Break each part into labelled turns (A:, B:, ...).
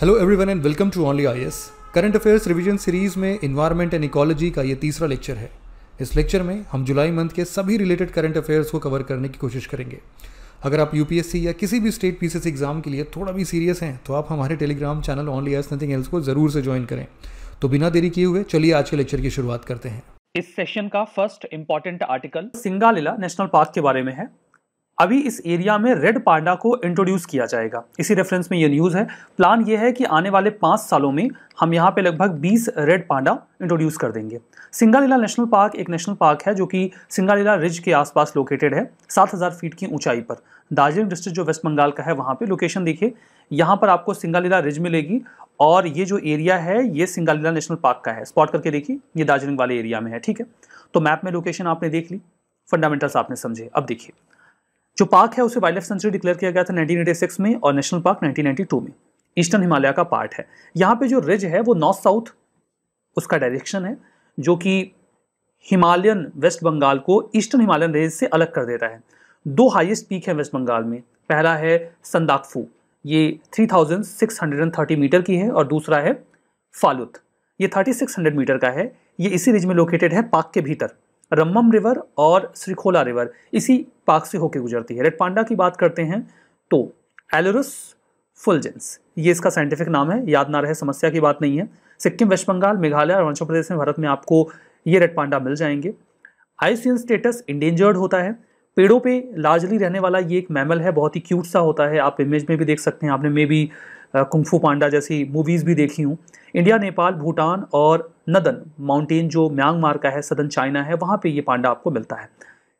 A: hello everyone and welcome to only I current affairs revision series में environment and ecology का ये तीसरा lecture है इस लेक्चर में हम जुलाई मंथ के सभी रिलेटेड करंट अफेयर्स को कवर करने की कोशिश करेंगे अगर आप यूपीएससी या किसी भी स्टेट पीसीएस एग्जाम के लिए थोड़ा भी
B: सीरियस हैं तो आप हमारे Telegram channel only S nothing else को जरूर से ज्वाइन करें तो बिना देरी किए हुए
A: चलिए आज के लेक्चर की शुरुआत करते हैं इस सेशन का first important article Singalila national park के बारे में है अभी इस एरिया में रेड पांडा को इंट्रोड्यूस किया जाएगा इसी रेफरेंस में ये न्यूज़ है प्लान ये है कि आने वाले पाँच सालों में हम यहाँ पे लगभग 20 रेड पांडा इंट्रोड्यूस कर देंगे सिंगालीला नेशनल पार्क एक नेशनल पार्क है जो कि सिंगालीला रिज के आसपास लोकेटेड है 7000 फीट की ऊंचाई पर दार्जिलिंग डिस्ट्रिक्ट जो वेस्ट बंगाल का है वहाँ पे लोकेशन देखिए यहाँ पर आपको सिंगालीला रिज मिलेगी और ये जो एरिया है ये सिंगालीला नेशनल पार्क का है स्पॉट करके देखिए ये दार्जिलिंग वाले एरिया में है ठीक है तो मैप में लोकेशन आपने देख ली फंडामेंटल्स आपने समझे अब देखिए जो पार्क है उसे वाइल्ड लाइफ सेंचुरी डिक्लेयर किया गया था 1986 में और नेशनल पार्क 1992 में ईस्टर्न हिमालय का पार्ट है यहाँ पे जो रिज है वो नॉर्थ साउथ उसका डायरेक्शन है जो कि हिमालयन वेस्ट बंगाल को ईस्टर्न हिमालयन रेंज से अलग कर देता है दो हाईएस्ट पीक है वेस्ट बंगाल में पहला है संदाकफू ये 3630 मीटर की है और दूसरा है फालुत ये 3600 मीटर का है ये इसी रिज में लोकेटेड है पार्क के भीतर रम्मम रिवर और श्रीखोला रिवर इसी पार्क से होकर गुजरती है रेड पांडा की बात करते हैं तो एलोरस फुलजेंस ये इसका साइंटिफिक नाम है याद ना रहे समस्या की बात नहीं है सिक्किम वेस्ट बंगाल मेघालय अरुणाचल प्रदेश में भारत में आपको ये रेड पांडा मिल जाएंगे आईसीएन स्टेटस इंडेंजर्ड होता है पेड़ों पे लार्जली रहने वाला ये एक मैमल है बहुत ही क्यूट सा होता है आप इमेज में भी देख सकते हैं आपने मे भी कुंफू पांडा जैसी मूवीज़ भी देखी हूँ इंडिया नेपाल भूटान और नदन माउंटेन जो म्यांगमार का है सदन चाइना है वहाँ पे ये पांडा आपको मिलता है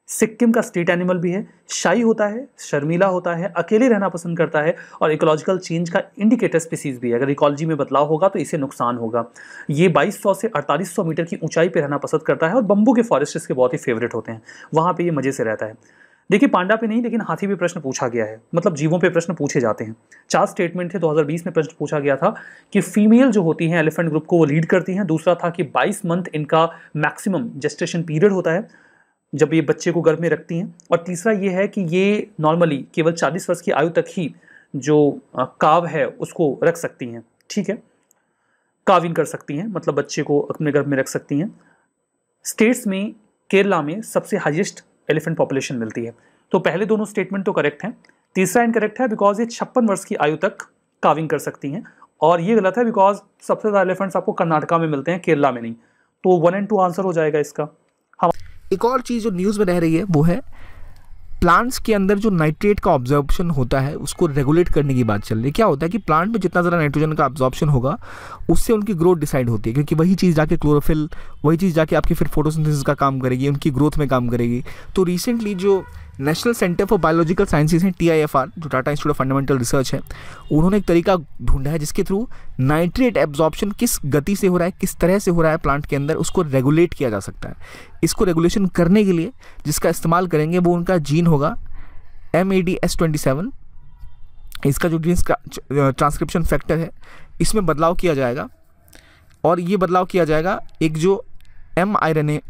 A: सिक्किम का स्टेट एनिमल भी है शाही होता है शर्मीला होता है अकेले रहना पसंद करता है और इकोलॉजिकल चेंज का इंडिकेटर स्पीसीज भी है अगर इकोलॉजी में बदलाव होगा तो इसे नुकसान होगा ये 2200 से 4800 मीटर की ऊंचाई पर रहना पसंद करता है और बम्बू के फॉरेस्ट इसके बहुत ही फेवरेट होते हैं वहाँ पर ये मज़े से रहता है देखिए पांडा पे नहीं लेकिन हाथी पे प्रश्न पूछा गया है मतलब जीवों पे प्रश्न पूछे जाते हैं चार स्टेटमेंट थे 2020 में प्रश्न पूछा गया था कि फीमेल जो होती हैं एलिफेंट ग्रुप को वो लीड करती हैं दूसरा था कि 22 मंथ इनका मैक्सिमम जेस्टेशन पीरियड होता है जब ये बच्चे को गर्भ में रखती हैं और तीसरा ये है कि ये नॉर्मली केवल चालीस वर्ष की आयु तक ही जो काव है उसको रख सकती हैं ठीक है काविन कर सकती हैं मतलब बच्चे को अपने गर्भ में रख सकती हैं स्टेट्स में केरला में सबसे हाइएस्ट एलिफेंट पॉपुलेशन मिलती है तो पहले दोनों स्टेटमेंट तो करेक्ट हैं तीसरा इनकरेक्ट है बिकॉज ये छप्पन वर्ष की आयु तक काविंग कर सकती हैं और ये गलत है बिकॉज सबसे ज़्यादा एलिफेंट्स आपको कर्नाटका में मिलते हैं केरला में नहीं तो वन एंड टू आंसर हो जाएगा इसका हाँ एक और चीज़ जो न्यूज़ में रह रही है वो है
B: प्लांट्स के अंदर जो नाइट्रेट का ऑब्जॉर्बेशन होता है उसको रेगुलेट करने की बात चल रही है क्या होता है कि प्लांट में जितना ज़्यादा नाइट्रोजन का ऑब्जॉर्बेशन होगा उससे उनकी ग्रोथ डिसाइड होती है क्योंकि वही चीज़ जाके क्लोरोफिल वही चीज़ जाके आपकी फिर फोटोसिंथेसिस का काम करेगी उनकी ग्रोथ में काम करेगी तो रिसेंटली जो national centre for biological sciences हैं टी आई एफ आर जो Tata institute of fundamental research है उन्होंने एक तरीका ढूंढा है जिसके थ्रू नाइट्रेट एब्जॉर्प्शन किस गति से हो रहा है किस तरह से हो रहा है प्लांट के अंदर उसको रेगुलेट किया जा सकता है इसको रेगुलेशन करने के लिए जिसका इस्तेमाल करेंगे वो उनका जीन होगा M A D S twenty seven इसका जो जीन्स का ट्रांसक्रिप्शन फैक्टर है इसमें बदलाव किया जाएगा और ये बदलाव किया जाएगा एक जो M I R N A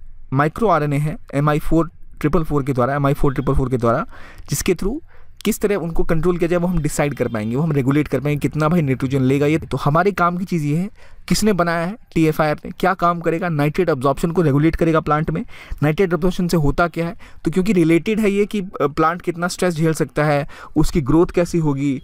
B: micro R N A है M I four triple four के द्वारा M I four triple four के द्वारा जिसके थ्रू किस तरह उनको कंट्रोल किया जाए वो हम डिसाइड कर पाएंगे वो हम रेगुलेट कर पाएंगे कितना भाई नाइट्रोजन लेगा ये तो हमारे काम की चीज़ ये है किसने बनाया है टी एफ आई ने क्या काम करेगा नाइट्रेट ऑब्जॉर्प्शन को रेगुलेट करेगा प्लांट में नाइट्रेट ऑब्जॉर्प्शन से होता क्या है तो क्योंकि रिलेटेड है ये कि प्लांट कितना स्ट्रेस झेल सकता है उसकी ग्रोथ कैसी होगी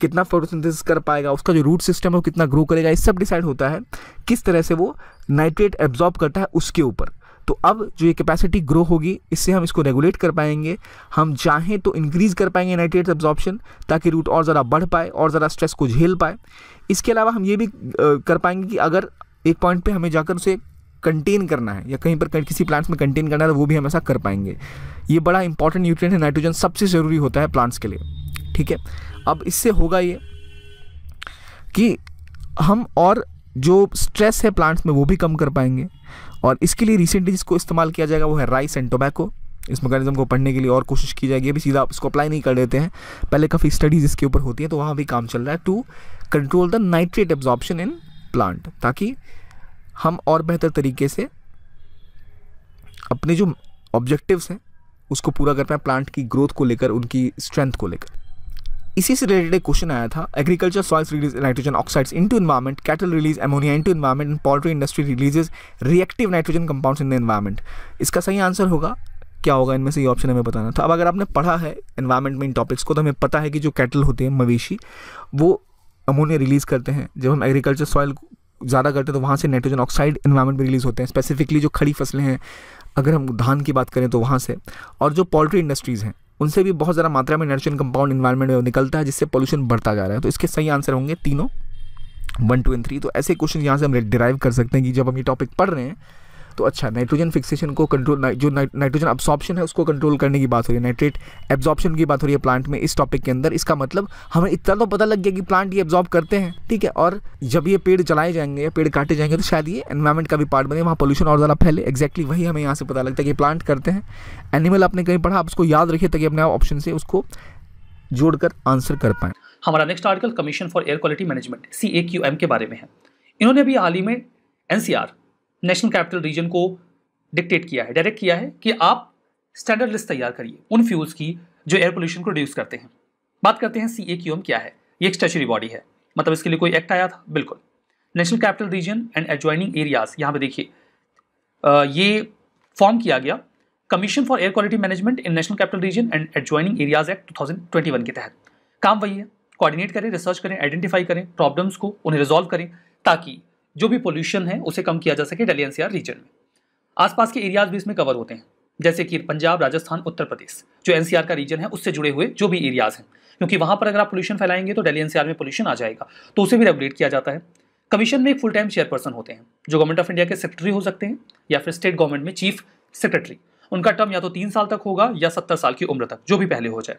B: कितना फोटोसिंथेसिस कर पाएगा उसका जो रूट सिस्टम है वो कितना ग्रो करेगा ये सब डिसाइड होता है किस तरह से वो नाइट्रेट एब्जॉर्ब करता है उसके ऊपर तो अब जो ये कैपेसिटी ग्रो होगी इससे हम इसको रेगुलेट कर पाएंगे हम चाहें तो इंक्रीज़ कर पाएंगे नाइट्रेट एब्जॉर्प्शन ताकि रूट और ज़रा बढ़ पाए और ज़रा स्ट्रेस को झेल पाए इसके अलावा हम ये भी कर पाएंगे कि अगर एक पॉइंट पर हमें जाकर उसे कंटेन करना है या कहीं पर किसी प्लांट्स में कंटेन करना है तो वो भी हम ऐसा कर पाएंगे ये बड़ा इंपॉर्टेंट न्यूट्रिएंट है नाइट्रोजन सबसे ज़रूरी होता है प्लांट्स के लिए ठीक है अब इससे होगा ये कि हम और जो स्ट्रेस है प्लांट्स में वो भी कम कर पाएंगे और इसके लिए रिसेंटली जिसको इस्तेमाल किया जाएगा वो है राइस एंड टोबैको इस मैकेनिज्म को पढ़ने के लिए और कोशिश की जाएगी अभी सीधा आप इसको अप्लाई नहीं कर देते हैं पहले काफ़ी स्टडीज़ इसके ऊपर होती है तो वहाँ भी काम चल रहा है to control the nitrate absorption in plant ताकि हम और बेहतर तरीके से अपने जो ऑब्जेक्टिव्स हैं उसको पूरा कर पाएँ प्लांट की ग्रोथ को लेकर उनकी स्ट्रेंथ को लेकर इसी से रिलेटेड एक क्वेश्चन आया था agriculture soils release nitrogen oxides into environment cattle release ammonia into environment and poultry industry releases reactive nitrogen compounds in the environment इसका सही आंसर होगा क्या होगा इनमें से ये ऑप्शन हमें बताना था तो अब अगर आपने पढ़ा है एनवायरमेंट में इन टॉपिक्स को तो हमें पता है कि जो कैटल होते हैं मवेशी वो अमोनिया रिलीज़ करते हैं जब हम एग्रीकल्चर सॉइल ज़्यादा करते हैं तो वहाँ से नाइट्रोजन ऑक्साइड इन्वायरमेंट में रिलीज़ होते हैं स्पेसिफिकली जो खड़ी फसलें हैं अगर हम धान की बात करें तो वहाँ से और जो पोल्ट्री इंडस्ट्रीज़ हैं उनसे भी बहुत ज़्यादा मात्रा में नाइट्रोजन कंपाउंड इन्वायरमेंट में निकलता है जिससे पोल्यूशन बढ़ता जा रहा है तो इसके सही आंसर होंगे तीनों वन टू एंड थ्री तो ऐसे क्वेश्चन यहाँ से हम डिराइव कर सकते हैं कि जब हम ये टॉपिक पढ़ रहे हैं तो अच्छा नाइट्रोजन फिक्सेशन को कंट्रोल जो नाइट्रोजन अब्सॉर्प्शन है उसको कंट्रोल करने की बात हो रही है नाइट्रेट एब्जॉर्प्शन की बात हो रही है प्लांट में इस टॉपिक के अंदर इसका मतलब हमें इतना तो पता लग गया कि प्लांट ये एब्जॉर्ब करते हैं ठीक है और जब ये पेड़ जलाए जाएंगे या पेड़ काटे जाएंगे तो शायद ये एनवायरमेंट का भी पार्ट बने वहाँ पोल्यूशन और ज़्यादा फैले एक्जैक्टली वही हमें यहाँ से पता लगता है कि प्लांट करते हैं एनिमल आपने कहीं पढ़ा आप उसको याद रखिए ताकि अपने ऑप्शन से उसको जोड़कर आंसर कर पाए
A: हमारा next article commission for air quality management सी के बारे में है इन्होंने भी हाल ही में एन नेशनल कैपिटल रीजन को डिक्टेट किया है डायरेक्ट किया है कि आप स्टैंडर्ड लिस्ट तैयार करिए उन फ्यूल्स की जो एयर पोल्यूशन को रिड्यूस करते हैं बात करते हैं सी ए क्यू एम क्या है ये एक स्टेचुरी बॉडी है मतलब इसके लिए कोई एक्ट आया था बिल्कुल national capital region and adjoining areas यहाँ पे देखिए ये फॉर्म किया गया commission for air quality management in national capital region and adjoining areas act two thousand twenty one के तहत काम वही है कोऑर्डिनेट करें रिसर्च करें आइडेंटिफाई करें प्रॉब्लम्स को उन्हें रिजॉल्व करें ताकि जो भी पोल्यूशन है उसे कम किया जा सके डेली एनसीआर रीजन में आसपास के एरियाज भी इसमें कवर होते हैं जैसे कि पंजाब राजस्थान उत्तर प्रदेश जो एनसीआर का रीजन है उससे जुड़े हुए जो भी एरियाज हैं क्योंकि वहाँ पर अगर आप पोल्यूशन फैलाएंगे तो डेली एनसीआर में पोल्यूशन आ जाएगा तो उसे भी रेगुलेट किया जाता है कमीशन में एक फुल टाइम चेयरपर्सन होते हैं जो गवर्नमेंट ऑफ इंडिया के सेक्रेटरी हो सकते हैं या फिर स्टेट गवर्नमेंट में चीफ सेक्रेटरी उनका टर्म या तो तीन साल तक होगा या सत्तर साल की उम्र तक जो भी पहले हो जाए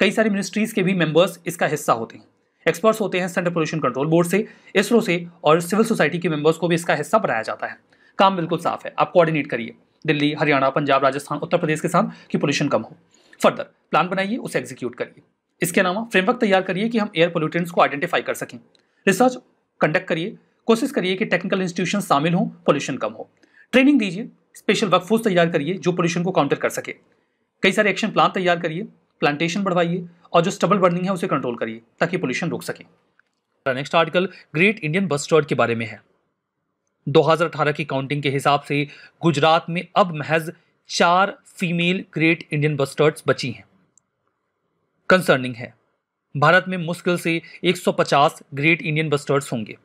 A: कई सारी मिनिस्ट्रीज के भी मेंबर्स इसका हिस्सा होते हैं एक्सपर्ट्स होते हैं सेंट्रल पोल्यूशन कंट्रोल बोर्ड से इसरो से और सिविल सोसाइटी के मेंबर्स को भी इसका हिस्सा बनाया जाता है काम बिल्कुल साफ है आप कोऑर्डिनेट करिए दिल्ली हरियाणा पंजाब राजस्थान उत्तर प्रदेश के साथ कि पोल्यूशन कम हो फर्दर प्लान बनाइए उसे एग्जीक्यूट करिए इसके अलावा फ्रेमवर्क तैयार करिए कि हम एयर पोल्यूटेंट्स को आइडेंटिफाई कर सकें रिसर्च कंडक्ट करिए कोशिश करिए कि टेक्निकल इंस्टीट्यूशन शामिल हों पोल्यूशन कम हो ट्रेनिंग दीजिए स्पेशल वर्कफोर्स तैयार करिए जो पोल्यूशन को काउंटर कर सके कई सारे एक्शन प्लान तैयार करिए प्लांटेशन बढ़वाइए और जो स्टबल बर्निंग है उसे कंट्रोल करिए ताकि पोल्यूशन रोक सकें नेक्स्ट आर्टिकल ग्रेट इंडियन बस स्टॉट के बारे में है 2018 की काउंटिंग के हिसाब से गुजरात में अब महज चार फीमेल ग्रेट इंडियन बस स्टॉट्स बची हैं कंसर्निंग है भारत में मुश्किल से 150 ग्रेट इंडियन बस स्टॉट्स होंगे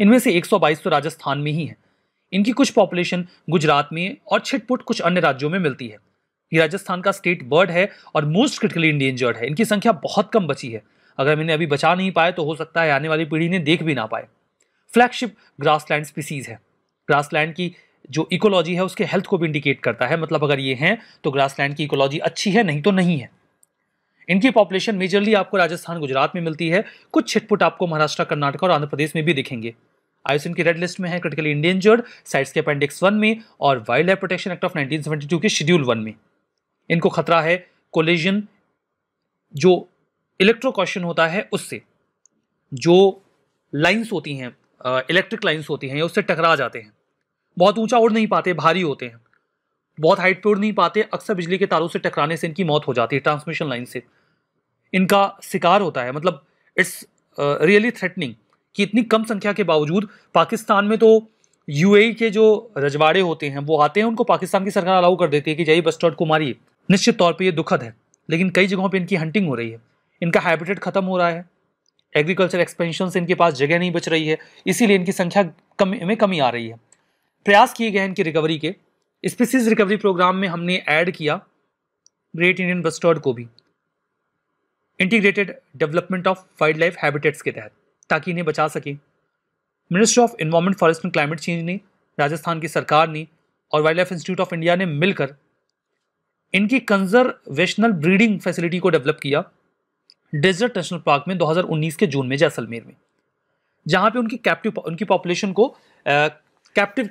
A: इनमें से 122 तो राजस्थान में ही हैं इनकी कुछ पॉपुलेशन गुजरात में और छिटपुट कुछ अन्य राज्यों में मिलती है ये राजस्थान का स्टेट बर्ड है और मोस्ट क्रिटिकली इंडेंजर्ड है इनकी संख्या बहुत कम बची है अगर इन्हें अभी बचा नहीं पाए तो हो सकता है आने वाली पीढ़ी ने देख भी ना पाए फ्लैगशिप ग्रासलैंड स्पीसीज़ है ग्रासलैंड की जो इकोलॉजी है उसके हेल्थ को भी इंडिकेट करता है मतलब अगर ये हैं तो ग्रासलैंड की इकोलॉजी अच्छी है नहीं तो नहीं है इनकी पॉपुलेशन मेजरली आपको राजस्थान गुजरात में मिलती है कुछ छिटपुट आपको महाराष्ट्र कर्नाटक और आंध्र प्रदेश में भी दिखेंगे आयुसन की रेड लिस्ट में है क्रिटिकली इंडेंजर्ड साइट्स के अपेंडिक्स वन में और wildlife protection act of 1972 के शेड्यूल वन में इनको खतरा है कोलिजन जो इलेक्ट्रोकॉशन होता है उससे जो लाइंस होती हैं इलेक्ट्रिक लाइंस होती हैं उससे टकरा जाते हैं बहुत ऊंचा उड़ नहीं पाते भारी होते हैं बहुत हाइट पर उड़ नहीं पाते अक्सर बिजली के तारों से टकराने से इनकी मौत हो जाती है ट्रांसमिशन लाइन से इनका शिकार होता है मतलब इट्स रियली थ्रेटनिंग कि इतनी कम संख्या के बावजूद पाकिस्तान में तो यूएई e के जो रजवाड़े होते हैं वो आते हैं उनको पाकिस्तान की सरकार अलाउ कर देती है कि जाइए बस स्टॉट को मारिए निश्चित तौर पर यह दुखद है लेकिन कई जगहों पर इनकी हंटिंग हो रही है इनका हैबिटेट खत्म हो रहा है एग्रीकल्चर एक्सपेंशन से इनके पास जगह नहीं बच रही है इसीलिए इनकी संख्या कम में कमी आ रही है प्रयास किए गए इनकी रिकवरी के स्पीसीज रिकवरी प्रोग्राम में हमने ऐड किया ग्रेट इंडियन बस्टर्ड को भी integrated development of wildlife habitats के तहत ताकि इन्हें बचा सकें ministry of environment forest and climate change ने राजस्थान की सरकार ने और wildlife institute of India ने मिलकर इनकी कंजर्वेशनल ब्रीडिंग फैसिलिटी को डेवलप किया डेजर्ट नेशनल पार्क में 2019 के जून में जैसलमेर में जहाँ पे उनकी कैप्टिव उनकी पॉपुलेशन को कैप्टिव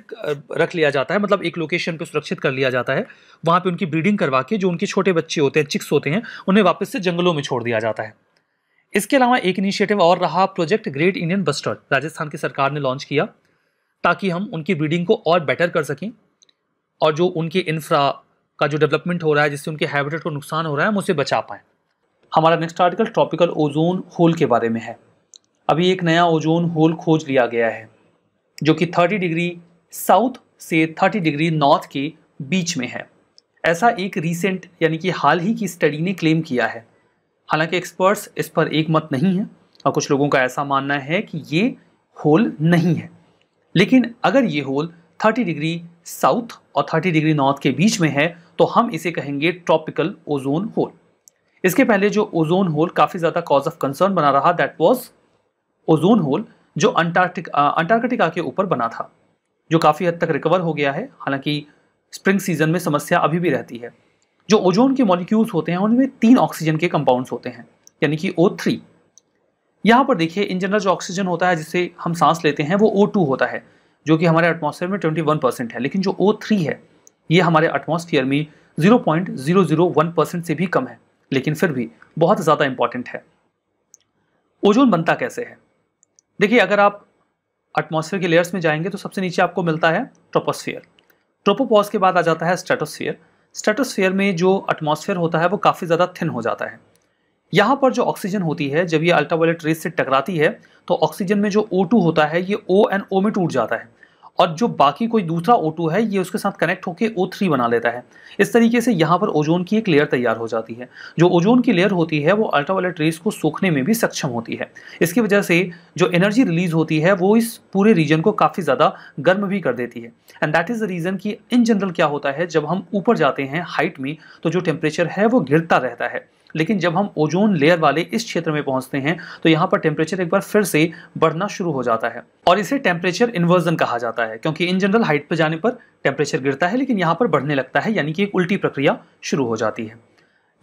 A: रख लिया जाता है मतलब एक लोकेशन पे सुरक्षित कर लिया जाता है वहाँ पे उनकी ब्रीडिंग करवा के जो उनके छोटे बच्चे होते हैं चिक्स होते हैं उन्हें वापस से जंगलों में छोड़ दिया जाता है इसके अलावा एक इनिशिएटिव और रहा project great Indian bustard Rajasthan की सरकार ने लॉन्च किया ताकि हम उनकी ब्रीडिंग को और बेटर कर सकें और जो उनके इंफ्रा का जो डेवलपमेंट हो रहा है जिससे उनके हैबिटेट को नुकसान हो रहा है हम उसे बचा पाएँ हमारा next article tropical ozone hole के बारे में है अभी एक नया ओजोन होल खोज लिया गया है जो कि 30 डिग्री साउथ से 30 डिग्री नॉर्थ के बीच में है ऐसा एक रीसेंट यानी कि हाल ही की स्टडी ने क्लेम किया है हालांकि एक्सपर्ट्स इस पर एक मत नहीं है और कुछ लोगों का ऐसा मानना है कि ये होल नहीं है लेकिन अगर ये होल 30 डिग्री साउथ और 30 डिग्री नॉर्थ के बीच में है तो हम इसे कहेंगे ट्रॉपिकल ओजोन होल इसके पहले जो ओजोन होल काफ़ी ज़्यादा कॉज ऑफ कंसर्न बना रहा दैट वॉज ओजोन होल जो अंटार्कटिक अंटार्कटिका के ऊपर बना था जो काफ़ी हद तक रिकवर हो गया है हालांकि स्प्रिंग सीजन में समस्या अभी भी रहती है जो ओजोन के मॉलिक्यूल्स होते हैं उनमें तीन ऑक्सीजन के कंपाउंड्स होते हैं यानी कि ओ थ्री यहाँ पर देखिए इन जनरल जो ऑक्सीजन होता है जिसे हम सांस लेते हैं वो ओ टू होता है जो कि हमारे एटमोसफेयर में ट्वेंटी परसेंट है लेकिन जो ओ थ्री है ये हमारे एटमोसफियर में जीरो परसेंट से भी कम है लेकिन फिर भी बहुत ज़्यादा इंपॉर्टेंट है ओजोन बनता कैसे है देखिए अगर आप एटमॉस्फेयर के लेयर्स में जाएंगे तो सबसे नीचे आपको मिलता है ट्रोपोस्फियर ट्रोपोपॉज के बाद आ जाता है स्ट्रेटोस्फियर स्ट्रेटोस्फियर में जो एटमॉस्फेयर होता है वो काफ़ी ज़्यादा थिन हो जाता है यहाँ पर जो ऑक्सीजन होती है जब ये अल्ट्रावायलेट रेस से टकराती है तो ऑक्सीजन में जो ओ होता है ये ओ एंड ओ में टूट जाता है और जो बाकी कोई दूसरा O2 है ये उसके साथ कनेक्ट होकर O3 बना लेता है इस तरीके से यहाँ पर ओजोन की एक लेयर तैयार हो जाती है जो ओजोन की लेयर होती है वो अल्ट्रावायलेट रेस को सूखने में भी सक्षम होती है इसकी वजह से जो एनर्जी रिलीज होती है वो इस पूरे रीजन को काफ़ी ज़्यादा गर्म भी कर देती है and that is the reason कि इन जनरल क्या होता है जब हम ऊपर जाते हैं हाइट में तो जो टेम्परेचर है वो गिरता रहता है लेकिन जब हम ओजोन लेयर वाले इस क्षेत्र में पहुंचते हैं तो यहाँ पर टेम्परेचर एक बार फिर से बढ़ना शुरू हो जाता है और इसे टेम्परेचर इन्वर्जन कहा जाता है क्योंकि इन जनरल हाइट पर जाने पर टेम्परेचर गिरता है लेकिन यहाँ पर बढ़ने लगता है यानी कि एक उल्टी प्रक्रिया शुरू हो जाती है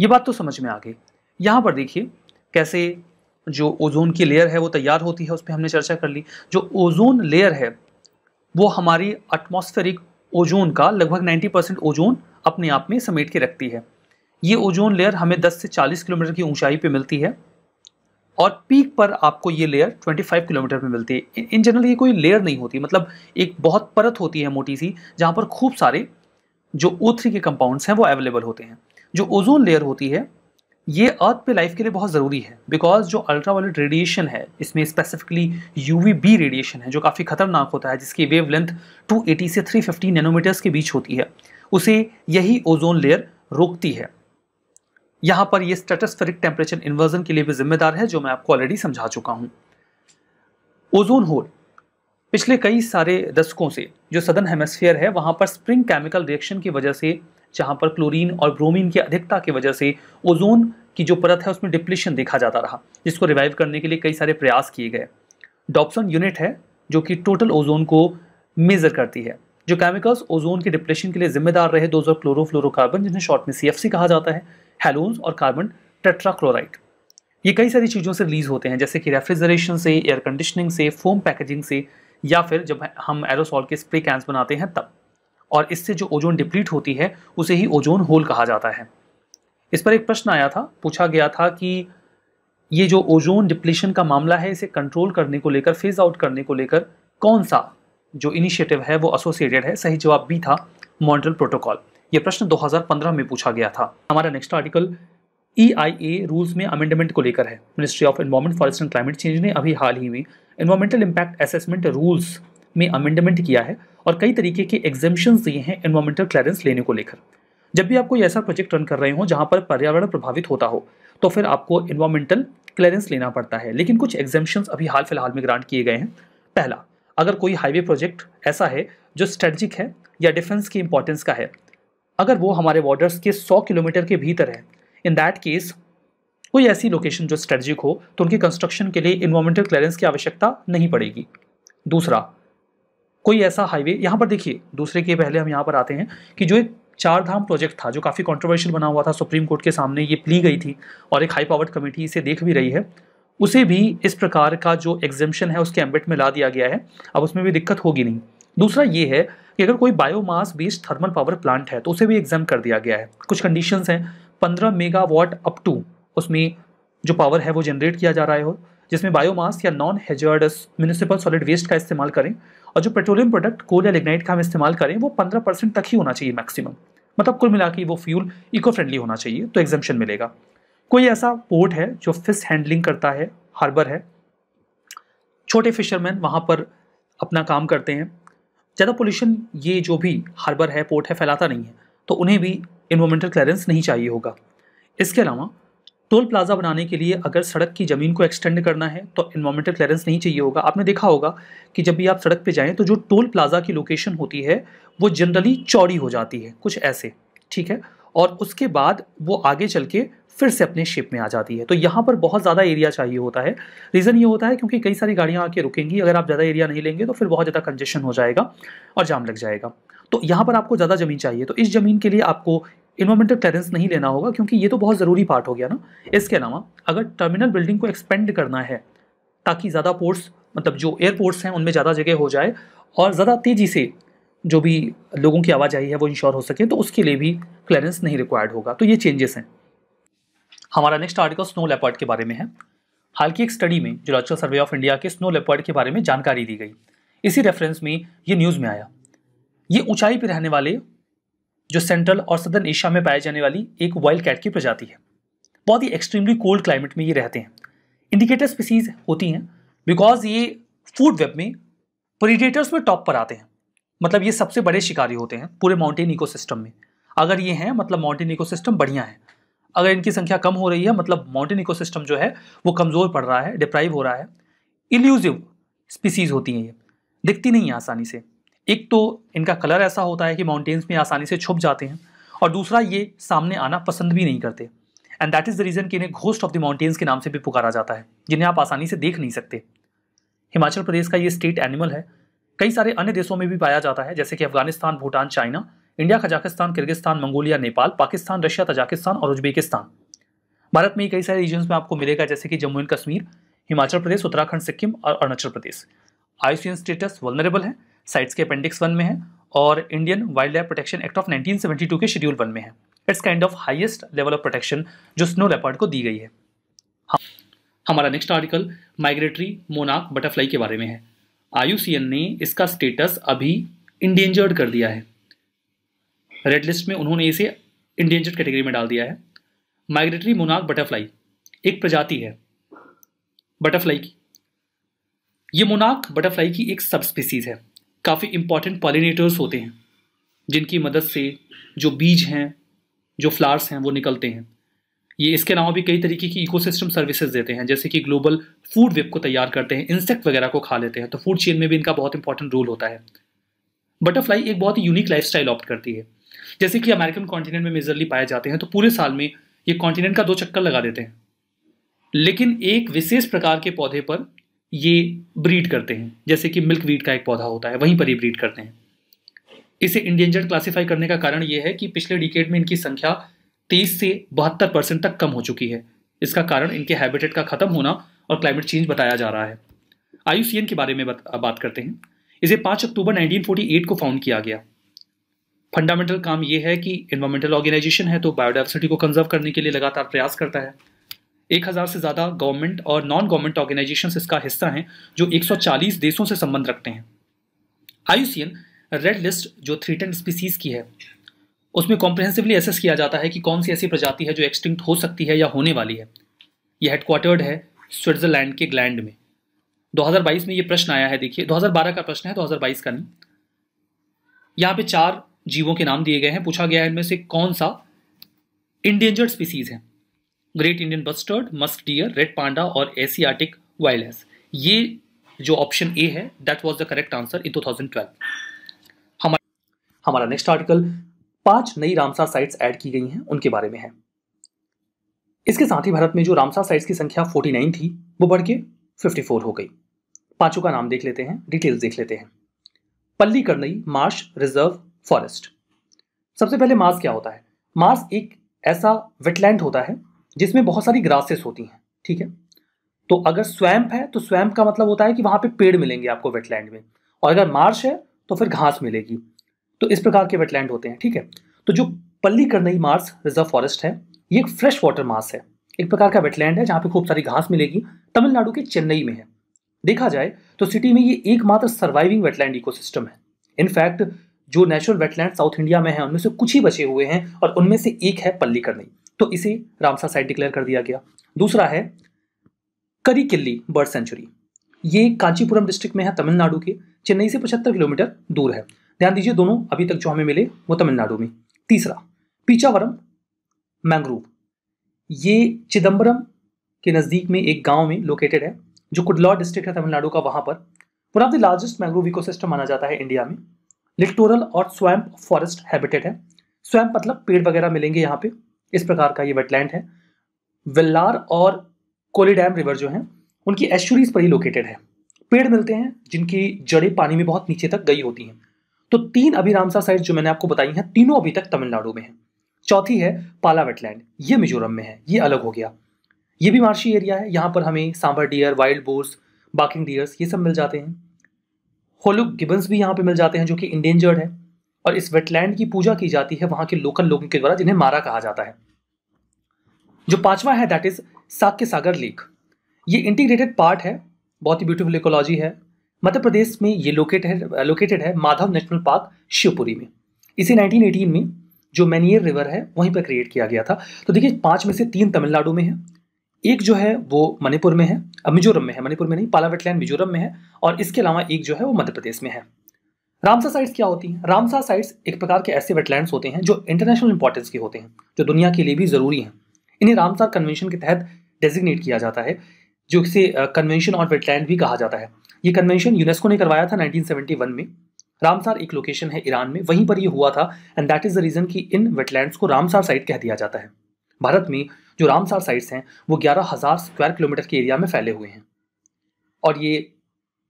A: ये बात तो समझ में आ गई यहाँ पर देखिए कैसे जो ओजोन की लेयर है वो तैयार होती है उस पर हमने चर्चा कर ली जो ओजोन लेयर है वो हमारी एटमॉस्फेरिक ओजोन का लगभग 90 परसेंट ओजोन अपने आप में समेट के रखती है ये ओजोन लेयर हमें 10 से 40 किलोमीटर की ऊंचाई पे मिलती है और पीक पर आपको ये लेयर 25 किलोमीटर पे मिलती है इन जनरल ये कोई लेयर नहीं होती मतलब एक बहुत परत होती है मोटी सी जहाँ पर खूब सारे जो ओ के कंपाउंड्स हैं वो अवेलेबल होते हैं जो ओजोन लेयर होती है ये अर्थ पे लाइफ के लिए बहुत ज़रूरी है बिकॉज जो अल्ट्रावायलेट रेडिएशन है इसमें स्पेसिफिकली यू वी रेडिएशन है जो काफ़ी खतरनाक होता है जिसकी वेव लेंथ 280 से 350 नैनोमीटर्स के बीच होती है उसे यही ओजोन लेयर रोकती है यहां पर यह स्ट्रेटोस्फेरिक टेम्परेचर इन्वर्जन के लिए भी जिम्मेदार है जो मैं आपको ऑलरेडी समझा चुका हूँ ओजोन होल पिछले कई सारे दशकों से जो सदन हेमस्फेयर है वहां पर स्प्रिंग केमिकल रिएक्शन की वजह से जहां पर क्लोरीन और ब्रोमीन की अधिकता की वजह से ओजोन की जो परत है उसमें डिप्लीशन देखा जाता रहा जिसको रिवाइव करने के लिए कई सारे प्रयास किए गए डॉप्सन यूनिट है जो कि टोटल ओजोन को मेज़र करती है जो केमिकल्स ओजोन के डिप्लेशन के लिए जिम्मेदार रहे दो क्लोरोफ्लोरोकार्बन जिन्हें शॉर्ट में सी कहा जाता है हेलोन्स और कार्बन टेट्राक्लोराइड ये कई सारी चीज़ों से रिलीज़ होते हैं जैसे कि रेफ्रिजरेशन से एयर कंडीशनिंग से फोम पैकेजिंग से या फिर जब हम एरोसॉल के स्प्रे कैंस बनाते हैं तब और इससे जो ओजोन डिप्लीट होती है उसे ही ओजोन होल कहा जाता है इस पर एक प्रश्न आया था पूछा गया था कि ये जो ओजोन डिप्लीशन का मामला है इसे कंट्रोल करने को लेकर फेज आउट करने को लेकर कौन सा जो इनिशिएटिव है वो एसोसिएटेड है सही जवाब बी था मॉन्ट्रल प्रोटोकॉल यह प्रश्न 2015 में पूछा गया था हमारा next article E I A rules में अमेंडमेंट को लेकर है ministry of environment forest and climate change ने अभी हाल ही में इन्वायरमेंटल इम्पैक्ट असेसमेंट रूल्स में अमेंडमेंट किया है और कई तरीके के एग्जामेशन दिए हैं इन्वायरमेंटल क्लियरेंस लेने को लेकर जब भी आप कोई ऐसा प्रोजेक्ट रन कर रहे हो जहाँ पर पर्यावरण प्रभावित होता हो तो फिर आपको इन्वायरमेंटल क्लियरेंस लेना पड़ता है लेकिन कुछ एग्जामेशन अभी हाल फिलहाल में ग्रांट किए गए हैं पहला अगर कोई हाईवे प्रोजेक्ट ऐसा है जो स्ट्रेटजिक है या डिफेंस की इंपॉर्टेंस का है अगर वो हमारे बॉर्डर्स के 100 किलोमीटर के भीतर है इन दैट केस कोई ऐसी लोकेशन जो स्ट्रेटजिक हो तो उनके कंस्ट्रक्शन के लिए इन्वायरमेंटल क्लियरेंस की आवश्यकता नहीं पड़ेगी दूसरा कोई ऐसा हाईवे यहाँ पर देखिए दूसरे के पहले हम यहाँ पर आते हैं कि जो एक चार धाम प्रोजेक्ट था जो काफ़ी कंट्रोवर्शियल बना हुआ था सुप्रीम कोर्ट के सामने ये प्ली गई थी और एक हाई पावर्ड कमेटी इसे देख भी रही है उसे भी इस प्रकार का जो एग्जेम्पन है उसके एम्बिट में ला दिया गया है अब उसमें भी दिक्कत होगी नहीं दूसरा ये है कि अगर कोई biomass based thermal power plant है तो उसे भी एग्जाम कर दिया गया है कुछ कंडीशन हैं पंद्रह मेगावाट अप टू उसमें जो पावर है वो जनरेट किया जा रहा है हो जिसमें बायोमास या non hazardous municipal solid waste का इस्तेमाल करें और जो पेट्रोलियम प्रोडक्ट कोल या लिग्नाइट का हम इस्तेमाल करें वो पंद्रह परसेंट तक ही होना चाहिए मैक्सिमम मतलब कुल मिला के वो फ्यूल इको फ्रेंडली होना चाहिए तो एग्जामेशन मिलेगा कोई ऐसा पोर्ट है जो फिश हैंडलिंग करता है हार्बर है छोटे फिशरमैन वहाँ पर अपना काम करते हैं ज़्यादा पोल्यूशन ये जो भी हार्बर है पोर्ट है फैलाता नहीं है तो उन्हें भी इन्वामेंटल क्लियरेंस नहीं चाहिए होगा इसके अलावा टोल प्लाजा बनाने के लिए अगर सड़क की ज़मीन को एक्सटेंड करना है तो इन्वामेंटल क्लियरेंस नहीं चाहिए होगा आपने देखा होगा कि जब भी आप सड़क पर जाएँ तो जो टोल प्लाजा की लोकेशन होती है वो जनरली चौड़ी हो जाती है कुछ ऐसे ठीक है और उसके बाद वो आगे चल के फिर से अपने शेप में आ जाती है तो यहाँ पर बहुत ज़्यादा एरिया चाहिए होता है रीज़न ये होता है क्योंकि कई सारी गाड़ियाँ आके रुकेंगी अगर आप ज़्यादा एरिया नहीं लेंगे तो फिर बहुत ज़्यादा कंजेशन हो जाएगा और जाम लग जाएगा तो यहाँ पर आपको ज़्यादा ज़मीन चाहिए तो इस ज़मीन के लिए आपको इन्वायरमेंटल क्लियरेंस नहीं लेना होगा क्योंकि ये तो बहुत ज़रूरी पार्ट हो गया ना इसके अलावा अगर टर्मिनल बिल्डिंग को एक्सपेंड करना है ताकि ज़्यादा पोर्ट्स मतलब जो एयरपोर्ट्स हैं उनमें ज़्यादा जगह हो जाए और ज़्यादा तेज़ी से जो भी लोगों की आवाजाही है वो इंश्योर हो सके तो उसके लिए भी क्लियरेंस नहीं रिक्वायर्ड होगा तो ये चेंजेस हैं हमारा नेक्स्ट आर्टिकल स्नो लेपर्ड के बारे में है हाल की एक स्टडी में जोलॉजिकल सर्वे ऑफ इंडिया के स्नो लेपर्ड के बारे में जानकारी दी गई इसी रेफरेंस में ये न्यूज़ में आया ये ऊंचाई पर रहने वाले जो सेंट्रल और सदर्न एशिया में पाए जाने वाली एक वाइल्ड कैट की प्रजाति है बहुत ही एक्सट्रीमली कोल्ड क्लाइमेट में ये रहते हैं इंडिकेटर स्पीसीज होती हैं बिकॉज ये फूड वेब में प्रीडेटर्स में टॉप पर आते हैं मतलब ये सबसे बड़े शिकारी होते हैं पूरे माउंटेन इकोसिस्टम में अगर ये हैं मतलब माउंटेन इकोसिस्टम बढ़िया है अगर इनकी संख्या कम हो रही है मतलब माउंटेन इकोसिस्टम जो है वो कमज़ोर पड़ रहा है डिप्राइव हो रहा है इल्यूजिव स्पीसीज होती हैं ये दिखती नहीं है आसानी से एक तो इनका कलर ऐसा होता है कि माउंटेन्स में आसानी से छुप जाते हैं और दूसरा ये सामने आना पसंद भी नहीं करते and that is the reason कि इन्हें घोस्ट ऑफ द माउंटेन्स के नाम से भी पुकारा जाता है जिन्हें आप आसानी से देख नहीं सकते हिमाचल प्रदेश का ये स्टेट एनिमल है कई सारे अन्य देशों में भी पाया जाता है जैसे कि Afghanistan Bhutan China India Kazakhstan Kyrgyzstan Mongolia Nepal Pakistan Russia Tajikistan और उज्बेकिस्तान भारत में कई सारे रीजन्स में आपको मिलेगा जैसे कि जम्मू एंड कश्मीर हिमाचल प्रदेश उत्तराखंड सिक्किम और Arunachal Pradesh IUCN status vulnerable है साइट्स के अपेंडिक्स वन में है और Indian wildlife protection act of 1972 के शेड्यूल वन में है it's kind of highest level of protection जो स्नो लेपर्ड को दी गई है हाँ हमारा नेक्स्ट आर्टिकल माइग्रेटरी मोनाक बटरफ्लाई के बारे में है आयुसीएन ने इसका स्टेटस अभी इंडेंजर्ड कर दिया है रेड लिस्ट में उन्होंने इसे इंडेंजर्ड कैटेगरी में डाल दिया है माइग्रेटरी मोनाक बटरफ्लाई एक प्रजाति है बटरफ्लाई की ये मोनाक बटरफ्लाई की एक सब स्पीसीज़ है काफ़ी इंपॉर्टेंट पॉलिनेटर्स होते हैं जिनकी मदद से जो बीज हैं जो फ्लावर्स हैं वो निकलते हैं ये इसके अलावा भी कई तरीके की इकोसिस्टम सर्विसेज देते हैं जैसे कि ग्लोबल फूड वेब को तैयार करते हैं इंसेक्ट वगैरह को खा लेते हैं तो फूड चेन में भी इनका बहुत इंपॉर्टेंट रोल होता है बटरफ्लाई एक बहुत ही यूनिक लाइफस्टाइल ऑप्ट करती है जैसे कि अमेरिकन कॉन्टिनेंट में मेजरली पाए जाते हैं तो पूरे साल में ये कॉन्टिनेंट का दो चक्कर लगा देते हैं लेकिन एक विशेष प्रकार के पौधे पर ये ब्रीड करते हैं जैसे कि मिल्क वीट का एक पौधा होता है वहीं पर ही ब्रीड करते हैं इसे इंडेंजर्ड क्लासीफाई करने का कारण यह है कि पिछले डिकेड में इनकी संख्या तेईस से बहत्तर परसेंट तक कम हो चुकी है इसका कारण इनके हैबिटेट का खत्म होना और क्लाइमेट चेंज बताया जा रहा है आयुसीएन के बारे में बात करते हैं इसे 5 अक्टूबर 1948 को फाउंड किया गया फंडामेंटल काम ये है कि इन्वायरमेंटल ऑर्गेनाइजेशन है तो बायोडाइवर्सिटी को कंजर्व करने के लिए लगातार प्रयास करता है एक हज़ार से ज़्यादा गवर्नमेंट और नॉन गवर्नमेंट ऑर्गेनाइजेशन इसका हिस्सा हैं जो 140 देशों से संबंध रखते हैं आई रेड लिस्ट जो थ्री स्पीसीज़ की है उसमें कॉम्प्रहेंसिवली एसेस किया जाता है कि कौन सी ऐसी प्रजाति है जो एक्सटिंक्ट हो सकती है या होने वाली है यह हेडक्वार्टर्ड है स्विट्ज़रलैंड के ग्लैंड में 2022 में ये प्रश्न आया है देखिए 2012 का प्रश्न है 2022 का नहीं यहाँ पे चार जीवों के नाम दिए गए हैं पूछा गया है इनमें से कौन सा इंडेंजर्ड स्पीसीज है great Indian bustard musk deer red panda और एसियाटिक वायलेस ये जो ऑप्शन ए है that was the correct answer in 2012 हमारा हमारा नेक्स्ट आर्टिकल पांच नई रामसा साइट्स ऐड की गई हैं उनके बारे में है इसके साथ ही भारत में जो रामसा साइट्स की संख्या 49 थी वो बढ़ के 54 हो गई पांचों का नाम देख लेते हैं डिटेल्स देख लेते हैं पल्ली करनई मार्श रिजर्व फॉरेस्ट सबसे पहले मास क्या होता है मास एक ऐसा वेटलैंड होता है जिसमें बहुत सारी ग्रासेस होती हैं ठीक है तो अगर स्वैम्प है तो स्वैम्प का मतलब होता है कि वहां पे पेड़ मिलेंगे आपको वेटलैंड में और अगर मार्श है तो फिर घास मिलेगी तो इस प्रकार के वेटलैंड होते हैं ठीक है तो जो पल्ली करनई मार्स रिजर्व फॉरेस्ट है ये एक फ्रेश वाटर मार्स है एक प्रकार का वेटलैंड है जहाँ पे खूब सारी घास मिलेगी तमिलनाडु के चेन्नई में है देखा जाए तो सिटी में ये एकमात्र सर्वाइविंग वेटलैंड इकोसिस्टम है इनफैक्ट जो नेचुरल वेटलैंड साउथ इंडिया में है उनमें से कुछ ही बचे हुए हैं और उनमें से एक है पल्लीकरनी तो इसे रामसा साइट डिक्लेयर कर दिया गया दूसरा है करी किल्ली बर्ड सेंचुरी ये कांचीपुरम डिस्ट्रिक्ट में है तमिलनाडु के चेन्नई से पचहत्तर किलोमीटर दूर है ध्यान दीजिए दोनों अभी तक जो हमें मिले वो तमिलनाडु में तीसरा पीचावरम मैंग्रोव ये चिदम्बरम के नज़दीक में एक गांव में लोकेटेड है जो कुडलौर डिस्ट्रिक्ट है तमिलनाडु का वहां पर one of the largest mangrove ecosystem माना जाता है इंडिया में लिटोरल और स्वैम्प फॉरेस्ट हैबिटेट है स्वैम्प मतलब पेड़ वगैरह मिलेंगे यहाँ पे इस प्रकार का ये वेटलैंड है वेल्लार और कोलीडैम रिवर जो है उनकी एश्यूरीज पर ही लोकेटेड है पेड़ मिलते हैं जिनकी जड़ें पानी में बहुत नीचे तक गई होती हैं तो तीन अभी रामसा साइट जो मैंने आपको बताई हैं तीनों अभी तक तमिलनाडु में हैं चौथी है पाला वेटलैंड ये मिजोरम में है ये अलग हो गया ये भी मार्शी एरिया है यहाँ पर हमें sambar deer wild boars barking deers ये सब मिल जाते हैं होलुक गिबन्स भी यहाँ पे मिल जाते हैं जो कि इंडेंजर्ड है और इस वेटलैंड की पूजा की जाती है वहाँ के लोकल लोगों के द्वारा जिन्हें मारा कहा जाता है जो पांचवा है that is Sakhya Sagar lake ये इंटीग्रेटेड पार्ट है बहुत ही ब्यूटीफुल इकोलॉजी है मध्य प्रदेश में ये लोकेट है लोकेटेड है माधव नेशनल पार्क शिवपुरी में इसे 1918 में जो मैनियर रिवर है वहीं पर क्रिएट किया गया था तो देखिए पाँच में से तीन तमिलनाडु में है एक जो है वो मणिपुर में है मिजोरम में है मणिपुर में नहीं पाला वेटलैंड मिजोरम में है और इसके अलावा एक जो है वो मध्य प्रदेश में है रामसा साइट्स क्या होती हैं रामसा साइट्स एक प्रकार के ऐसे वेटलैंड्स होते हैं जो इंटरनेशनल इंपॉर्टेंस के होते हैं जो दुनिया के लिए भी ज़रूरी हैं इन्हें रामसार कन्वेंशन के तहत डेजिग्नेट किया जाता है जो इसे कन्वेंशन ऑन वेटलैंड भी कहा जाता है ये कन्वेंशन यूनेस्को ने करवाया था 1971 में रामसार एक लोकेशन है ईरान में वहीं पर यह हुआ था and that is the reason कि इन वेटलैंड्स को रामसार साइट कह दिया जाता है भारत में जो रामसार साइट्स हैं वो ग्यारह हज़ार स्क्वायर किलोमीटर के एरिया में फैले हुए हैं और ये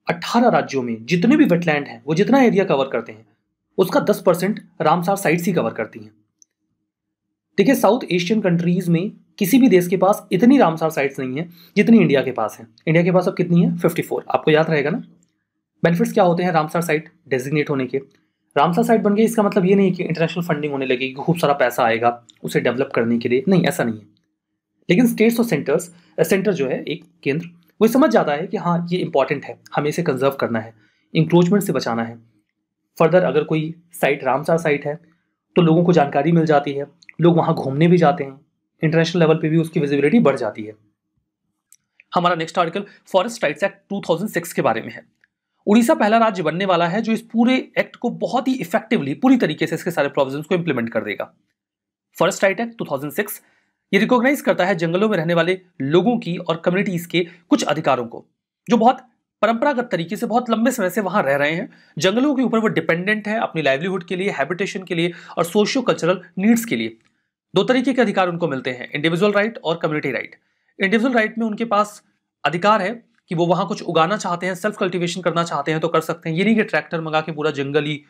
A: अट्ठारह राज्यों में जितने भी वेटलैंड हैं वो जितना एरिया कवर करते हैं उसका दस परसेंट रामसार साइट्स ही कवर करती हैं देखिए साउथ एशियन कंट्रीज़ में किसी भी देश के पास इतनी रामसार साइट्स नहीं है जितनी इंडिया के पास है इंडिया के पास अब कितनी है 54 आपको याद रहेगा ना बेनिफिट्स क्या होते हैं रामसार साइट डेजिग्नेट होने के रामसार साइट बन गई इसका मतलब ये नहीं कि इंटरनेशनल फंडिंग होने लगेगी खूब सारा पैसा आएगा उसे डेवलप करने के लिए नहीं ऐसा नहीं है लेकिन स्टेट्स और सेंटर्स सेंटर जो है एक केंद्र वो समझ जाता है कि हाँ ये इंपॉर्टेंट है हमें इसे कंजर्व करना है इंक्रोचमेंट से बचाना है फर्दर अगर कोई साइट रामसार साइट है तो लोगों को जानकारी मिल जाती है लोग वहाँ घूमने भी जाते हैं इंटरनेशनल लेवल पे भी उसकी विजिबिलिटी बढ़ जाती है हमारा next article forest rights act 2006 के बारे में है उड़ीसा पहला राज्य बनने वाला है जो इस पूरे एक्ट को बहुत ही इफेक्टिवली पूरी तरीके से इसके सारे प्रोविजन को इम्प्लीमेंट कर देगा फॉरेस्ट राइट एक्ट टू ये रिकॉग्नाइज करता है जंगलों में रहने वाले लोगों की और कम्युनिटीज के कुछ अधिकारों को जो बहुत परंपरागत तरीके से बहुत लंबे समय से वहां रह रहे हैं जंगलों के ऊपर वो डिपेंडेंट है अपनी लाइवलीहुड के लिए हैबिटेशन के लिए और सोशियो कल्चरल नीड्स के लिए दो तरीके के अधिकार उनको मिलते हैं इंडिविजुअल राइट और कम्युनिटी राइट इंडिविजुअल राइट में उनके पास अधिकार है कि वो वहां कुछ उगाना चाहते हैं सेल्फ कल्टिवेशन करना चाहते हैं तो कर सकते हैं ये नहीं कि ट्रैक्टर मंगा के पूरा जंगल ही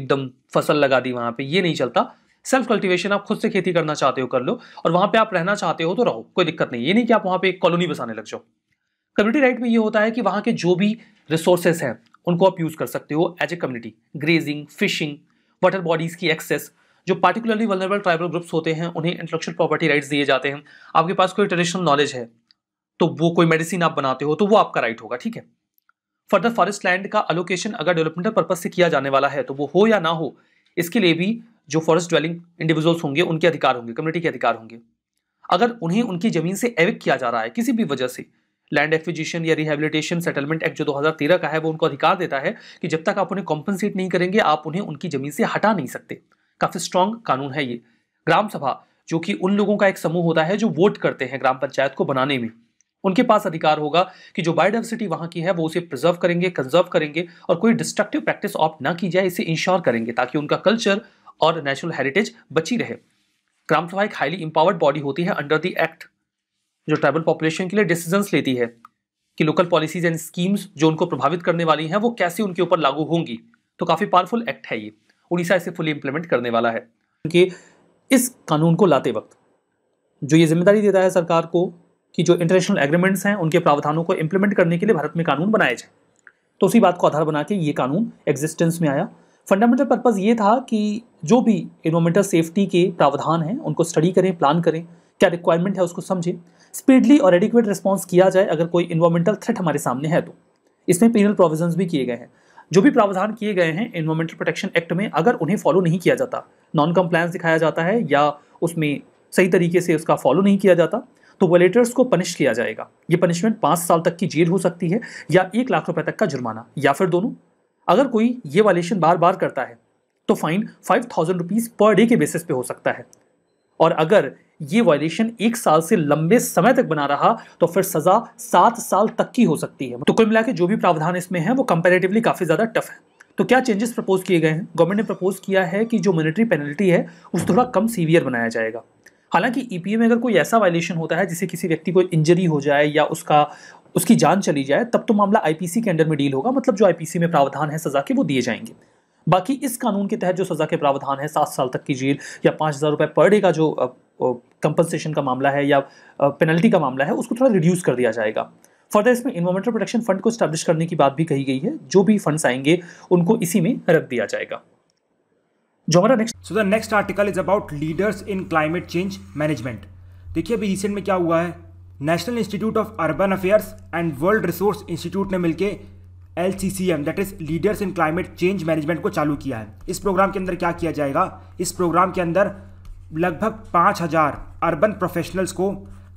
A: एकदम फसल लगा दी वहां पे ये नहीं चलता सेल्फ कल्टीवेशन आप खुद से खेती करना चाहते हो कर लो और वहां पे आप रहना चाहते हो तो रहो कोई दिक्कत नहीं ये नहीं कि आप वहां पे एक कॉलोनी बसाने लग जाओ कम्युनिटी राइट में ये होता है कि वहां के जो भी रिसोर्सेस हैं उनको आप यूज़ कर सकते हो as a community grazing fishing water bodies की एक्सेस जो पार्टिकुलरली वनरेबल ट्राइबल ग्रुप्स होते हैं उन्हें इंटेलेक्चुअल प्रॉपर्टी राइट्स दिए जाते हैं आपके पास कोई ट्रेडिशनल नॉलेज है तो वो कोई मेडिसिन आप बनाते हो तो वो आपका राइट होगा ठीक है फर्दर फॉरेस्ट लैंड का अलोकेशन अगर डेवलपमेंटल पर्पज से किया जाने वाला है तो वो हो या ना हो इसके लिए भी जो फॉरेस्ट ड्वेलिंग इंडिविजुअल्स होंगे उनके अधिकार होंगे कम्युनिटी के अधिकार होंगे अगर उन्हें उनकी जमीन से एविक किया जा रहा है किसी भी वजह से लैंड एक्विजिशन या रिहेबिलिटेशन सेटलमेंट एक्ट जो 2013 का है वो उनको अधिकार देता है कि जब तक आप उन्हें कॉम्पनसेट नहीं करेंगे आप उन्हें उनकी जमीन से हटा नहीं सकते काफ़ी स्ट्रांग कानून है ये ग्राम सभा जो कि उन लोगों का एक समूह होता है जो वोट करते हैं ग्राम पंचायत को बनाने में उनके पास अधिकार होगा कि जो बायोडाइवर्सिटी वहां की है वो उसे प्रिजर्व करेंगे कंजर्व करेंगे और कोई डिस्ट्रक्टिव प्रैक्टिस ऑप्ट ना की जाए इसे इंश्योर करेंगे ताकि उनका कल्चर और नेशनल हेरिटेज बची रहे ग्राम सभा एक हाईली इंपावर्ड बॉडी होती है अंडर द एक्ट जो ट्राइबल पॉपुलेशन के लिए डिसीजंस लेती है कि लोकल पॉलिसीज एंड स्कीम्स जो उनको प्रभावित करने वाली हैं वो कैसे उनके ऊपर लागू होंगी तो काफ़ी पावरफुल एक्ट है ये उड़ीसा इसे फुली इम्प्लीमेंट करने वाला है क्योंकि इस कानून को लाते वक्त जो ये जिम्मेदारी देता है सरकार को कि जो इंटरनेशनल एग्रीमेंट्स हैं उनके प्रावधानों को इम्प्लीमेंट करने के लिए भारत में कानून बनाए जाए तो उसी बात को आधार बना के ये कानून एग्जिस्टेंस में आया फंडामेंटल पर्पज़ ये था कि जो भी इन्वामेंटल सेफ्टी के प्रावधान हैं उनको स्टडी करें प्लान करें क्या रिक्वायरमेंट है उसको समझें स्पीडली और एडिक्वेट रिस्पॉन्स किया जाए अगर कोई इन्वामेंटल थ्रेट हमारे सामने है तो इसमें पीनल प्रोविजन भी किए गए हैं जो भी प्रावधान किए गए हैं इन्वामेंटल प्रोटेक्शन एक्ट में अगर उन्हें फॉलो नहीं किया जाता नॉन कम्प्लायंस दिखाया जाता है या उसमें सही तरीके से उसका फॉलो नहीं किया जाता तो वॉलेटर्स को पनिश किया जाएगा ये पनिशमेंट पाँच साल तक की जेल हो सकती है या एक लाख रुपए तक का जुर्माना या फिर दोनों अगर कोई ये वायलेशन बार बार करता है तो fine five thousand rupees per day के बेसिस पे हो सकता है और अगर ये वायलेशन एक साल से लंबे समय तक बना रहा तो फिर सजा सात साल तक की हो सकती है तो कुल मिला के जो भी प्रावधान इसमें है वो कंपेरेटिवली काफी ज्यादा टफ है तो क्या चेंजेस प्रपोज किए गए हैं गवर्नमेंट ने प्रपोज किया है कि जो मॉनेटरी पेनल्टी है उसको थोड़ा कम सीवियर बनाया जाएगा हालांकि ई e में अगर कोई ऐसा वायलेशन होता है जिसे किसी व्यक्ति को इंजरी हो जाए या उसका उसकी जान चली जाए तब तो मामला आईपीसी के अंडर में डील होगा मतलब जो आईपीसी में प्रावधान है सजा के वो दिए जाएंगे बाकी इस कानून के तहत जो सज़ा के प्रावधान है सात साल तक की जेल या पाँच हज़ार रुपये पर डे का जो कंपनसेशन का मामला है या पेनल्टी का मामला है उसको थोड़ा रिड्यूस कर दिया जाएगा फर्दर इसमें इन्वायरमेंटल प्रोटेक्शन फंड को स्टैब्लिश करने की बात भी कही गई है जो भी फंड्स आएंगे उनको इसी में रख दिया जाएगा जो हमारा next so the next article is about leaders in climate change management देखिए अभी
C: रिसेंट में क्या हुआ है national institute of urban affairs and world resource institute ने मिलकर L C C M that is leaders in climate change management को चालू किया है इस प्रोग्राम के अंदर क्या किया जाएगा इस प्रोग्राम के अंदर लगभग पाँच हज़ार अर्बन प्रोफेशनल्स को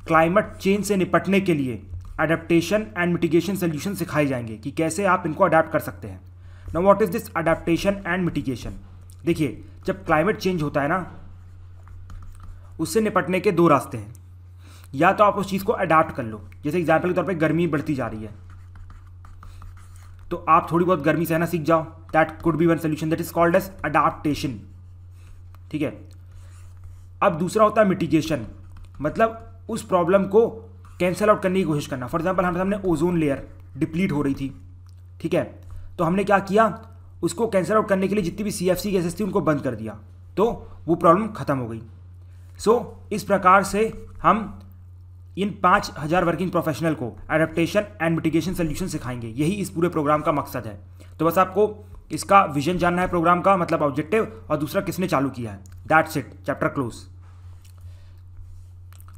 C: क्लाइमेट चेंज से निपटने के लिए अडेप्टेशन एंड मिटिगेशन सोल्यूशन सिखाए जाएंगे कि कैसे आप इनको अडेप्ट कर सकते हैं ना what is this adaptation and mitigation देखिए जब क्लाइमेट चेंज होता है ना उससे निपटने के दो रास्ते हैं या तो आप उस चीज़ को अडाप्ट कर लो जैसे एग्जाम्पल के तौर पर गर्मी बढ़ती जा रही है तो आप थोड़ी बहुत गर्मी सहना सीख जाओ that could be one solution that is called as adaptation ठीक है अब दूसरा होता है मिटिगेशन मतलब उस प्रॉब्लम को कैंसिल आउट करने की कोशिश करना फॉर एग्जाम्पल हमारे सामने ओजोन लेयर डिप्लीट हो रही थी ठीक है तो हमने क्या किया उसको कैंसिल आउट करने के लिए जितनी भी सी एफ सी गैसेज थी उनको बंद कर दिया तो वो प्रॉब्लम ख़त्म हो गई सो so, इस प्रकार से हम इन पाँच हज़ार वर्किंग प्रोफेशनल को एडेप्टेशन एंड मिटिगेशन सोल्यूशन सिखाएंगे यही इस पूरे प्रोग्राम का मकसद है तो बस आपको इसका विजन जानना है प्रोग्राम का मतलब ऑब्जेक्टिव और दूसरा किसने चालू किया है that's it chapter close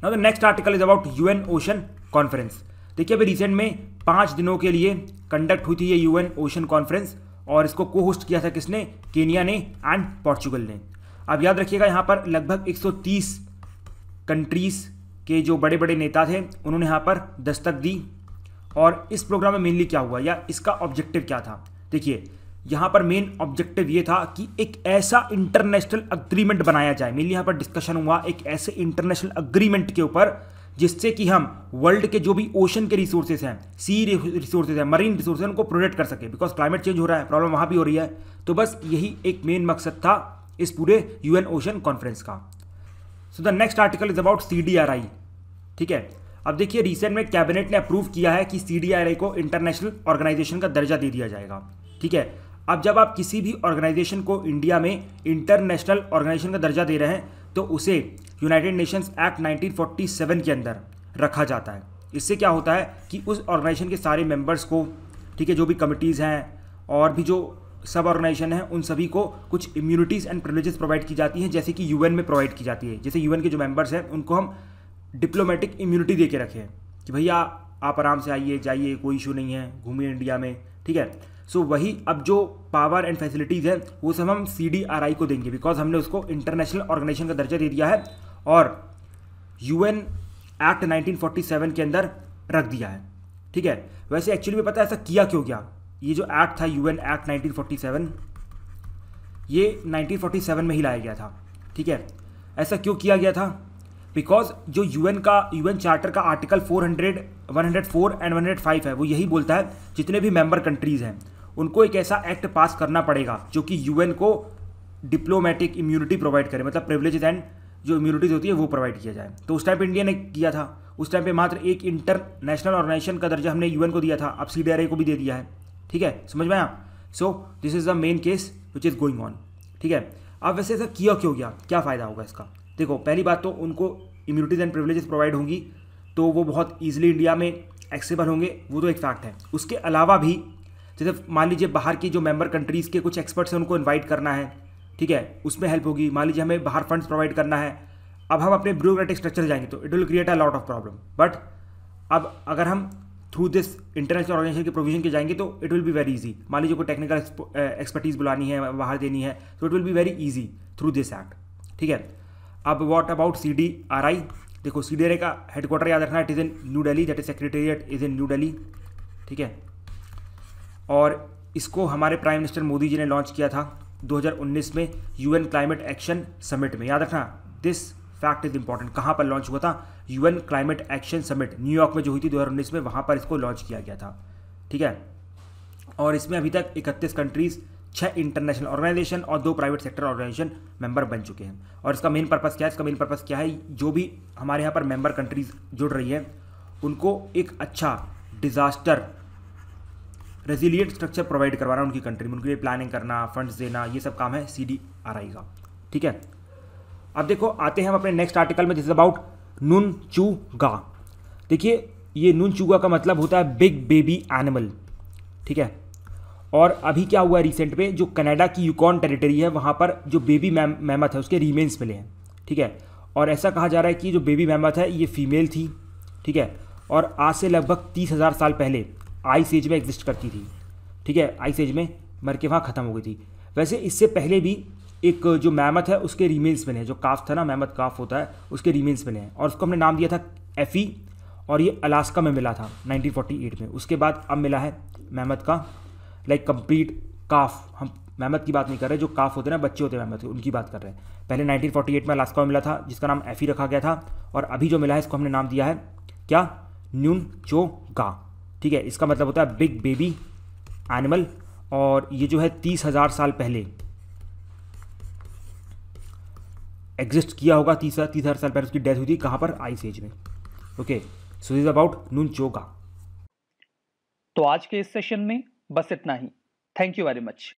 C: now the next article is about UN ocean conference देखिए अभी रिसेंट में पाँच दिनों के लिए कंडक्ट हुई थी ये यूएन ओशन कॉन्फ्रेंस और इसको को होस्ट किया था किसने केनिया ने एंड पोर्चुगल ने अब याद रखिएगा यहाँ पर लगभग 130 कंट्रीज़ के जो बड़े बड़े नेता थे उन्होंने यहाँ पर दस्तक दी और इस प्रोग्राम में मेनली क्या हुआ या इसका ऑब्जेक्टिव क्या था देखिए यहाँ पर मेन ऑब्जेक्टिव ये था कि एक ऐसा इंटरनेशनल अग्रीमेंट बनाया जाए मेनली यहाँ पर डिस्कशन हुआ एक ऐसे इंटरनेशनल अग्रीमेंट के ऊपर जिससे कि हम वर्ल्ड के जो भी ओशन के रिसोर्सेज हैं सी रिसोर्सेज हैं मरीन रिसोर्स उनको प्रोटेक्ट कर सके बिकॉज क्लाइमेट चेंज हो रहा है प्रॉब्लम वहाँ भी हो रही है तो बस यही एक मेन मकसद था इस पूरे यूएन ओशन कॉन्फ्रेंस का so the next article is about sea ठीक है अब देखिए रिसेंट में कैबिनेट ने अप्रूव किया है कि सी को इंटरनेशनल ऑर्गेनाइजेशन का दर्जा दे दिया जाएगा ठीक है अब जब आप किसी भी ऑर्गेनाइजेशन को इंडिया में इंटरनेशनल ऑर्गेनाइजेशन का दर्जा दे रहे हैं तो उसे यूनाइटेड नेशंस एक्ट 1947 के अंदर रखा जाता है इससे क्या होता है कि उस ऑर्गेनाइजेशन के सारे मेंबर्स को ठीक है जो भी कमिटीज़ हैं और भी जो सब ऑर्गेनाइजेशन है उन सभी को कुछ इम्यूनिटीज़ एंड प्रिवेजेस प्रोवाइड की जाती हैं जैसे कि यूएन में प्रोवाइड की जाती है जैसे यूएन के जो मेंबर्स हैं उनको हम डिप्लोमेटिक इम्यूनिटी दे के रखे हैं कि भैया आप आराम से आइए जाइए कोई इशू नहीं है घूमिए इंडिया में ठीक है सो so, वही अब जो पावर एंड फैसिलिटीज़ है वो सब हम सी को देंगे बिकॉज हमने उसको इंटरनेशनल ऑर्गेनाइजेशन का दर्जा दे दिया है और यू एक्ट नाइनटीन के अंदर रख दिया है ठीक है वैसे एक्चुअली में पता है ऐसा किया क्यों क्या ये जो एक्ट था यूएन एक्ट 1947 ये 1947 में ही लाया गया था ठीक है ऐसा क्यों किया गया था बिकॉज जो यूएन का यूएन चार्टर का आर्टिकल 400, 104 एंड 105 है वो यही बोलता है जितने भी मेंबर कंट्रीज़ हैं उनको एक ऐसा एक्ट पास करना पड़ेगा जो कि यूएन को डिप्लोमेटिक इम्यूनिटी प्रोवाइड करे मतलब प्रिवलेज एंड जो इम्यूनिटीज़ होती है वो प्रोवाइड किया जाए तो उस टाइम पर इंडिया ने किया था उस टाइम पे मात्र एक इंटरनेशनल ऑर्गेनाइजेशन का दर्जा हमने यूएन को दिया था अब सी को भी दे दिया है ठीक है समझ में आया so this is the main case which is going on ठीक है अब वैसे ऐसा किया क्यों गया क्या फ़ायदा होगा इसका देखो पहली बात तो उनको इम्यूनिटीज़ एंड प्रिवलेजेस प्रोवाइड होंगी तो वो बहुत ईजिली इंडिया में एक्सेबल होंगे वो तो एक फैक्ट है उसके अलावा भी जैसे मान लीजिए बाहर की जो मेंबर कंट्रीज़ के कुछ एक्सपर्ट्स हैं उनको इनवाइट करना है ठीक है उसमें हेल्प होगी मान लीजिए हमें बाहर फंड्स प्रोवाइड करना है अब हम अपने ब्यूरोक्रेटिक स्ट्रक्चर जाएंगे तो it will create a lot of problem but अब अगर हम थ्रू दिस इंटरनेशनल ऑर्गेनाइजेशन के प्रोविजन के जाएंगे तो it will be very easy मान लीजिए कोई टेक्निकल एक्सपर्टीज बुलानी है बाहर देनी है तो it will be very easy through this act ठीक है अब what about C D R I देखो सी डी आर आई का हेडक्वार्टर याद रखना it is in New Delhi that is secretariat is in New Delhi ठीक है और इसको हमारे प्राइम मिनिस्टर मोदी जी ने लॉन्च किया था 2019 में यूएन क्लाइमेट एक्शन समिट में याद रखना दिस फैक्ट इज इंपॉर्टेंट कहाँ पर लॉन्च हुआ था UN climate action summit New York में जो हुई थी दो में वहाँ पर इसको लॉन्च किया गया था ठीक है और इसमें अभी तक इकतीस कंट्रीज़ छः इंटरनेशनल ऑर्गेनाइजेशन और दो प्राइवेट सेक्टर ऑर्गेनाइजेशन मेंबर बन चुके हैं और इसका मेन पर्पस क्या है इसका मेन पर्पस क्या है जो भी हमारे यहाँ पर मेंबर कंट्रीज जुड़ रही है उनको एक अच्छा डिजास्टर रेजिलियंट स्ट्रक्चर प्रोवाइड करवाना उनकी कंट्री में उनके लिए प्लानिंग करना फंड्स देना ये सब काम है सी डी आर आई का ठीक है अब देखो आते हैं हम अपने नेक्स्ट आर्टिकल में दिस अबाउट नून चूगा देखिए ये नून चूगा का मतलब होता है बिग बेबी एनिमल ठीक है और अभी क्या हुआ है रिसेंट में जो कनाडा की यूकॉन टेरिटरी है वहाँ पर जो बेबी मैम है उसके रिमेन्स मिले हैं ठीक है और ऐसा कहा जा रहा है कि जो बेबी मैमथ है ये फीमेल थी ठीक है और आज से लगभग तीस हज़ार साल पहले आइस एज में एग्जिस्ट करती थी ठीक है आइस एज में मर के वहाँ ख़त्म हो गई थी वैसे इससे पहले भी एक जो मैमथ है उसके रिमेन्स बने हैं जो काफ था ना मैमथ काफ होता है उसके रिमेन्स बने हैं और उसको हमने नाम दिया था एफ़ी और ये अलास्का में मिला था 1948 में उसके बाद अब मिला है मैमथ का लाइक कंप्लीट काफ हम मैमत की बात नहीं कर रहे जो काफ होते हैं ना बच्चे होते हैं मैमत उनकी बात कर रहे हैं पहले 1948 में अलास्का में मिला था जिसका नाम एफ़ी रखा गया था और अभी जो मिला है इसको हमने नाम दिया है क्या न्यून चो गा ठीक है इसका मतलब होता है बिग बेबी एनिमल और ये जो है तीस हज़ार साल पहले एग्जिस्ट किया होगा तीस तीस हजार साल पहले उसकी डेथ हुई थी कहां पर आइस एज में
A: okay so is about Nun cho ga तो आज के इस सेशन में बस इतना ही थैंक यू वेरी मच